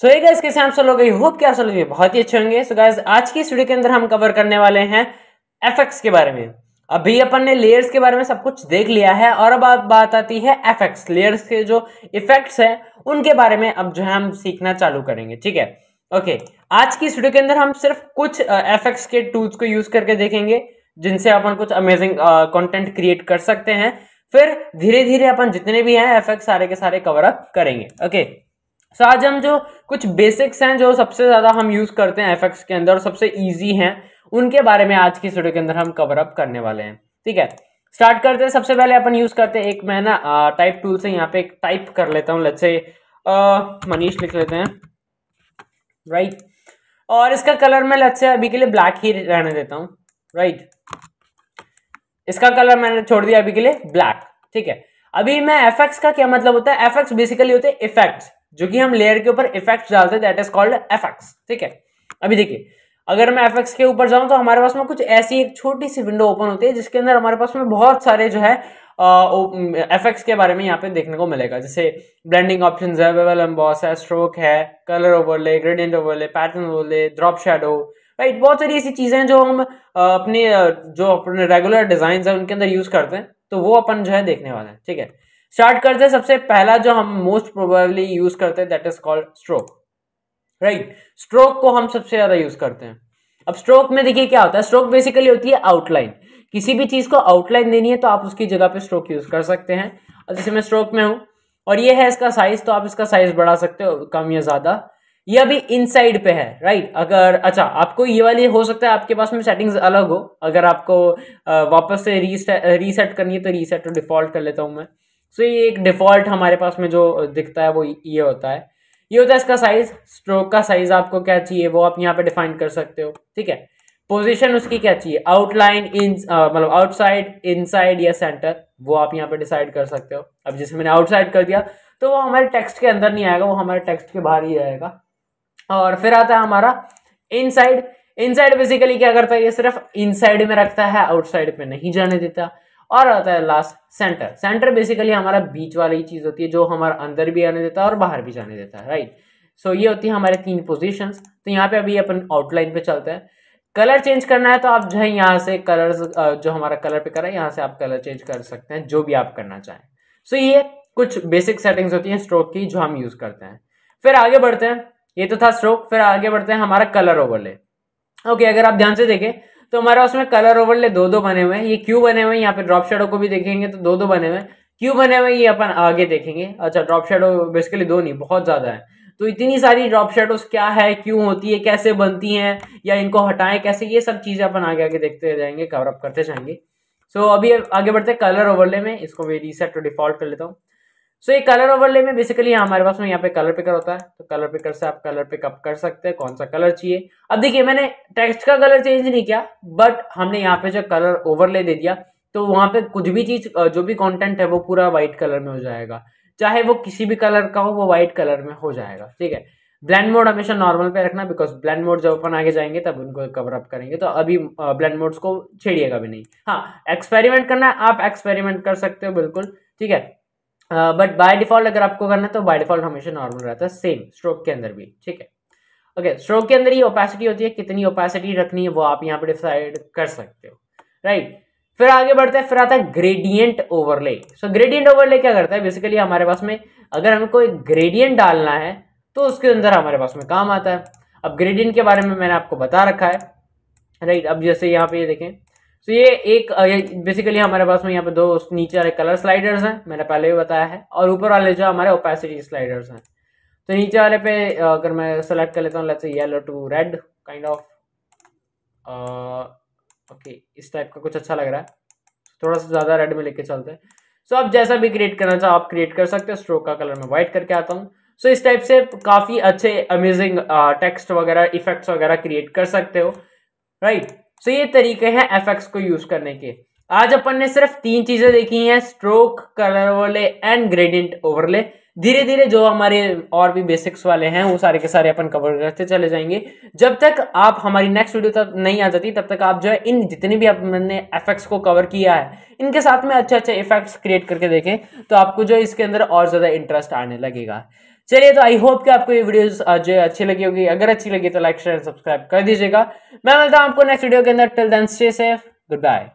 सो ये कैसे आप सब लोग होप कि आप सब लोग बहुत ही अच्छे होंगे सो गाइस आज की वीडियो के अंदर हम कवर करने वाले हैं एफ के बारे में अभी अपन ने लेयर्स के बारे में सब कुछ देख लिया है और अब आप बात आती है एफेक्ट्स लेयर्स के जो इफेक्ट्स हैं उनके बारे में अब जो है हम सीखना चालू करेंगे ठीक है ओके आज की स्टूडियो के अंदर हम सिर्फ कुछ एफेक्ट्स के टूल्स को यूज करके देखेंगे जिनसे अपन कुछ अमेजिंग कॉन्टेंट क्रिएट कर सकते हैं फिर धीरे धीरे अपन जितने भी हैं एफेक्ट सारे के सारे कवर अप करेंगे ओके okay, सो आज हम जो कुछ बेसिक्स हैं जो सबसे ज़्यादा हम यूज़ करते हैं एफेक्ट्स के अंदर और सबसे ईजी हैं उनके बारे में आज की स्टूडियो के अंदर हम कवर अप करने वाले हैं ठीक है स्टार्ट करते हैं सबसे पहले अपन यूज़ करते हैं एक मैं ना टाइप टूल से यहाँ पे एक टाइप कर लेता हूँ लेट से मनीष लिख लेते हैं राइट right. और इसका कलर मैं लच्छे से अभी के लिए ब्लैक ही रहने देता हूँ राइट right. इसका कलर मैंने छोड़ दिया अभी के लिए ब्लैक ठीक है अभी मैं एफ का क्या मतलब होता है एफ बेसिकली होते हैं इफेक्ट्स जो कि हम लेयर के ऊपर इफेक्ट डालते हैं दैट इज कॉल्ड एफेक्ट्स ठीक है अभी देखिए अगर मैं एफ के ऊपर जाऊं तो हमारे पास में कुछ ऐसी एक छोटी सी विंडो ओपन होती है जिसके अंदर हमारे पास में बहुत सारे जो है एफेक्ट्स के बारे में यहाँ पे देखने को मिलेगा जैसे ब्लेंडिंग ऑप्शन है एम्बॉस है स्ट्रोक है colour overlay gradient overlay pattern overlay drop shadow right बहुत सारी ऐसी चीज़ें हैं जो हम अपने जो अपने रेगुलर डिज़ाइन है उनके अंदर यूज़ करते हैं तो वो अपन जो है देखने वाले हैं ठीक है स्टार्ट करते हैं सबसे पहला जो हम मोस्ट प्रोबेबली यूज करते हैं that is called stroke right stroke को हम सबसे ज्यादा यूज करते हैं अब स्ट्रोक में देखिए क्या होता है स्ट्रोक बेसिकली होती है आउटलाइन किसी भी चीज को आउटलाइन देनी है तो आप उसकी जगह पे स्ट्रोक यूज कर सकते हैं अब जैसे मैं स्ट्रोक में हूं और ये है इसका साइज तो आप इसका साइज बढ़ा सकते हो कम या ज्यादा ये अभी इनसाइड पे है राइट अगर अच्छा आपको ये वाली हो सकता है आपके पास में सेटिंग्स अलग हो अगर आपको वापस से रीसेट रीसेट करनी है तो रीसेट और डिफॉल्ट कर लेता हूं मैं सो ये एक डिफ़ॉल्ट हमारे पास में जो दिखता है वो ये होता है ये होता है इसका साइज़ स्ट्रोक का साइज़ आपको क्या चाहिए वो आप यहाँ पे डिफाइन कर सकते हो ठीक है पोजीशन उसकी क्या चाहिए आउटलाइन इन मतलब आउटसाइड इनसाइड या सेंटर वो आप यहाँ पे डिसाइड कर सकते हो अब जैसे मैंने आउटसाइड कर दिया तो वो हमारे टेक्स्ट के अंदर नहीं आएगा वो हमारे टेक्स्ट के बाहर ही आएगा और फिर आता है हमारा इनसाइड इनसाइड बेसिकली क्या करता है ये सिर्फ इनसाइड में रखता है आउटसाइड में नहीं जाने देता और आता है लास्ट सेंटर सेंटर बेसिकली हमारा बीच वाली चीज़ होती है जो हमारा अंदर भी आने देता है और बाहर भी जाने देता है राइट सो so, ये होती है हमारे तीन पोजिशन तो यहाँ पे अभी अपन आउटलाइन पे चलते हैं कलर चेंज करना है तो आप जो है यहाँ से कलर जो हमारा कलर पे करा है यहाँ से आप कलर चेंज कर सकते हैं जो भी आप करना चाहें सो so, ये कुछ बेसिक सेटिंग्स होती हैं स्ट्रोक की जो हम यूज़ करते हैं फिर आगे बढ़ते हैं ये तो था स्ट्रोक फिर आगे बढ़ते हैं हमारा कलर ओवरले ओके okay, अगर आप ध्यान से देखें तो हमारा उसमें कलर ओवरले दो दो बने हुए हैं ये क्यों बने हुए हैं यहाँ पे ड्रॉप शेडो को भी देखेंगे तो दो दो बने हुए क्यों बने हुए ये अपन आगे देखेंगे अच्छा ड्रॉप शेडो बेसिकली दो नहीं बहुत ज़्यादा है तो इतनी सारी ड्रॉप शेडो क्या है क्यों होती है कैसे बनती हैं या इनको हटाएं कैसे ये सब चीज़ें अपन आगे आगे देखते जाएंगे कवरअप करते जाएंगे सो so, अभी आगे बढ़ते कलर ओवरले में इसको मैं रीसेट और डिफॉल्ट कर लेता हूँ सो so, ये कलर ओवरले में बेसिकली हमारे पास में यहाँ पे कलर पिकर होता है तो कलर पिकर से आप कलर पिकअप कर सकते हैं कौन सा कलर चाहिए अब देखिए मैंने टेक्स्ट का कलर चेंज नहीं किया बट हमने यहाँ पे जो कलर ओवरले दे दिया तो वहाँ पे कुछ भी चीज जो भी कंटेंट है वो पूरा व्हाइट कलर में हो जाएगा चाहे वो किसी भी कलर का हो वो व्हाइट कलर में हो जाएगा ठीक है ब्लैंड मोड हमेशा नॉर्मल पे रखना बिकॉज ब्लैंड मोड जब अपन आगे जाएंगे तब उनको कवर अप करेंगे तो अभी ब्लैंड मोड्स को छेड़िएगा भी नहीं हाँ एक्सपेरिमेंट करना है आप एक्सपेरिमेंट कर सकते हो बिल्कुल ठीक है बट बाय डिफॉल्ट अगर आपको करना है तो बाय डिफॉल्ट हमेशा नॉर्मल रहता है सेम स्ट्रोक के अंदर भी ठीक है ओके okay, स्ट्रोक के अंदर ही ओपेसिटी होती है कितनी ओपेसिटी रखनी है वो आप यहाँ पे डिसाइड कर सकते हो राइट right? फिर आगे बढ़ते हैं फिर आता है gradient overlay so gradient overlay क्या करता है बेसिकली हमारे पास में अगर हमें कोई ग्रेडियंट डालना है तो उसके अंदर हमारे पास में काम आता है अब ग्रेडियंट के बारे में मैंने आपको बता रखा है राइट right? अब जैसे यहाँ पे ये देखें तो ये एक बेसिकली हमारे पास में यहाँ पे दो नीचे वाले कलर स्लाइडर्स हैं मैंने पहले भी बताया है और ऊपर वाले जो हमारे ओपेसिटी स्लाइडर्स हैं तो नीचे वाले पे अगर मैं सेलेक्ट कर लेता हूँ let's yellow to red kind of okay इस टाइप का कुछ अच्छा लग रहा है थोड़ा सा ज़्यादा रेड में लेके चलते हैं सो so, आप जैसा भी क्रिएट करना चाहो आप क्रिएट कर सकते हो स्ट्रोक का कलर मैं व्हाइट करके आता हूँ सो so, इस टाइप से काफ़ी अच्छे अमेजिंग टेक्स्ट वगैरह इफेक्ट्स वगैरह क्रिएट कर सकते हो राइट right? सो तो ये तरीके हैं एफ को यूज़ करने के आज अपन ने सिर्फ तीन चीजें देखी हैं स्ट्रोक कलर वाले एंड ग्रेडियंट ओवरले धीरे धीरे जो हमारे और भी बेसिक्स वाले हैं वो सारे के सारे अपन कवर करते चले जाएंगे जब तक आप हमारी नेक्स्ट वीडियो तक नहीं आ जाती तब तक आप जो है इन जितने भी अपने इफेक्ट्स को कवर किया है इनके साथ में अच्छे अच्छे इफेक्ट्स क्रिएट करके देखें तो आपको जो है इसके अंदर और ज़्यादा इंटरेस्ट आने लगेगा चलिए तो आई होप कि आपको ये वीडियो जो है अच्छी लगी होगी अगर अच्छी लगी तो लाइक शेयर सब्सक्राइब कर दीजिएगा मैं मिलता हूँ आपको नेक्स्ट वीडियो के अंदर till then stay safe good bye